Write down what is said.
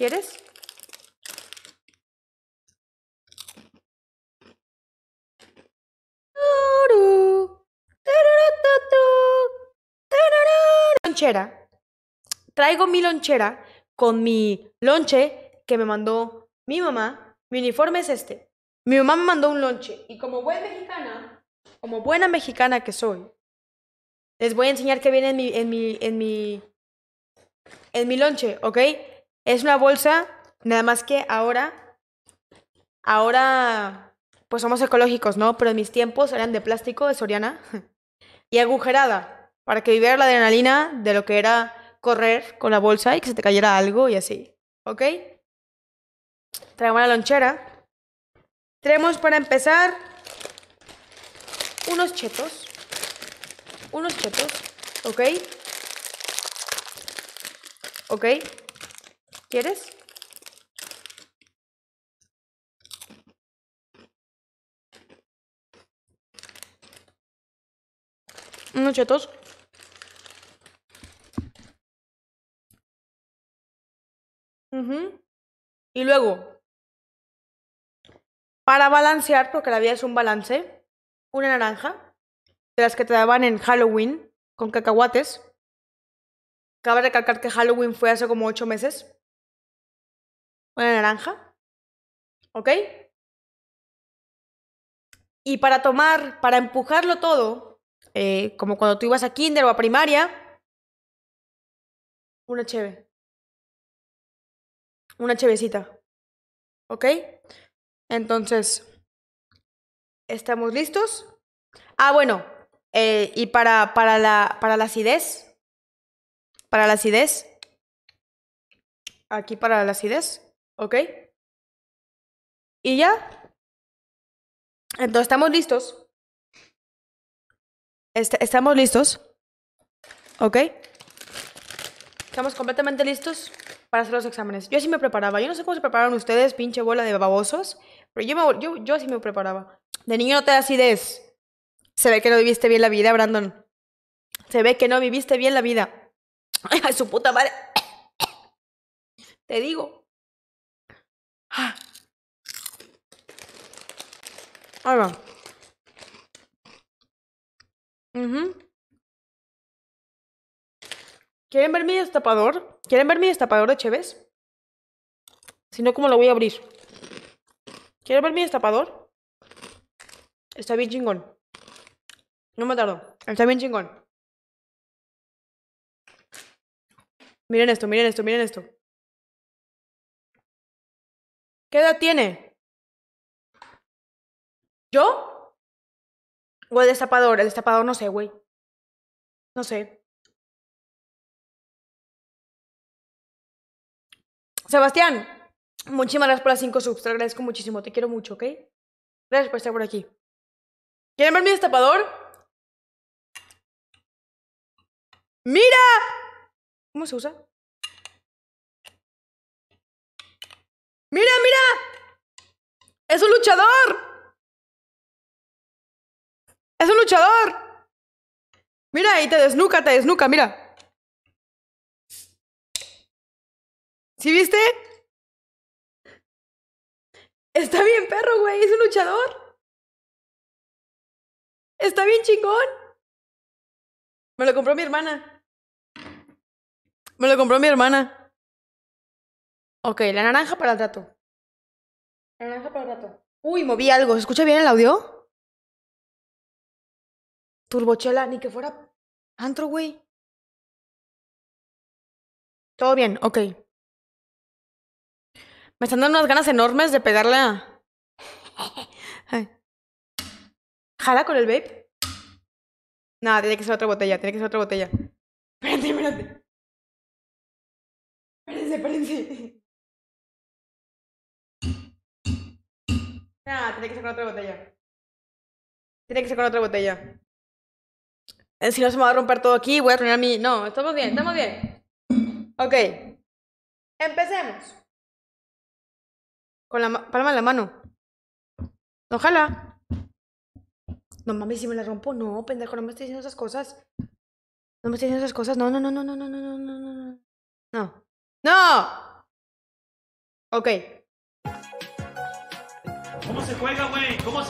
¿Quieres? Lonchera. Traigo mi lonchera con mi lonche que me mandó mi mamá. Mi uniforme es este. Mi mamá me mandó un lonche y como buena mexicana, como buena mexicana que soy, les voy a enseñar qué viene en mi en mi en mi en mi lonche, ¿ok? Es una bolsa, nada más que ahora, ahora, pues somos ecológicos, ¿no? Pero en mis tiempos eran de plástico, de Soriana, y agujerada, para que viviera la adrenalina de lo que era correr con la bolsa y que se te cayera algo y así, ¿ok? Traemos una lonchera. Traemos para empezar unos chetos. Unos chetos, ¿ok? ¿Ok? ¿Quieres? Unos chetos. Y luego, para balancear, porque la vida es un balance, una naranja, de las que te daban en Halloween, con cacahuates. Cabe recalcar que Halloween fue hace como ocho meses una naranja, ¿ok? Y para tomar, para empujarlo todo, eh, como cuando tú ibas a kinder o a primaria, una cheve. Una chevecita. ¿Ok? Entonces, ¿estamos listos? Ah, bueno, eh, y para, para, la, para la acidez, para la acidez, aquí para la acidez, ¿Ok? Y ya. Entonces estamos listos. Este, estamos listos. ¿Ok? Estamos completamente listos para hacer los exámenes. Yo sí me preparaba. Yo no sé cómo se prepararon ustedes, pinche bola de babosos. Pero yo, yo, sí me preparaba. De niño no te das ideas. Se ve que no viviste bien la vida, Brandon. Se ve que no viviste bien la vida. Ay, su puta madre. Te digo. ¡Ah! mhm, ¿Quieren ver mi destapador? ¿Quieren ver mi destapador de Cheves? Si no, ¿cómo lo voy a abrir? ¿Quieren ver mi destapador? Está bien chingón. No me tardo. Está bien chingón. Miren esto, miren esto, miren esto. ¿Qué edad tiene? ¿Yo? ¿O el destapador? El destapador no sé, güey. No sé. Sebastián, muchísimas gracias por las 5 subs. Te agradezco muchísimo. Te quiero mucho, ¿ok? Gracias por estar por aquí. ¿Quieren ver mi destapador? ¡Mira! ¿Cómo se usa? mira! ¡Es un luchador! ¡Es un luchador! Mira, y te desnuca, te desnuca, mira. ¿Sí viste? Está bien, perro, güey, es un luchador. Está bien chingón. Me lo compró mi hermana. Me lo compró mi hermana. Ok, la naranja para el trato para rato. Uy, moví algo. ¿Se escucha bien el audio? Turbochela, ni que fuera antro, güey. Todo bien, ok. Me están dando unas ganas enormes de pegarle a... ¿Jala con el vape? Nada, tiene que ser otra botella, tiene que ser otra botella. Espérate, espérate. Espérense, espérense. tiene que sacar otra botella. Tiene que sacar otra botella. Si no se me va a romper todo aquí, voy a a mi... No, estamos bien, estamos bien. Ok. Empecemos. Con la palma en la mano. Ojalá. No mames, si me la rompo, no, pendejo, no me estoy diciendo esas cosas. No me estoy diciendo esas cosas. No, no, no, no, no, no, no, no, no, no. No. ¡No! Ok. ¿Cómo se juega, güey? ¿Cómo se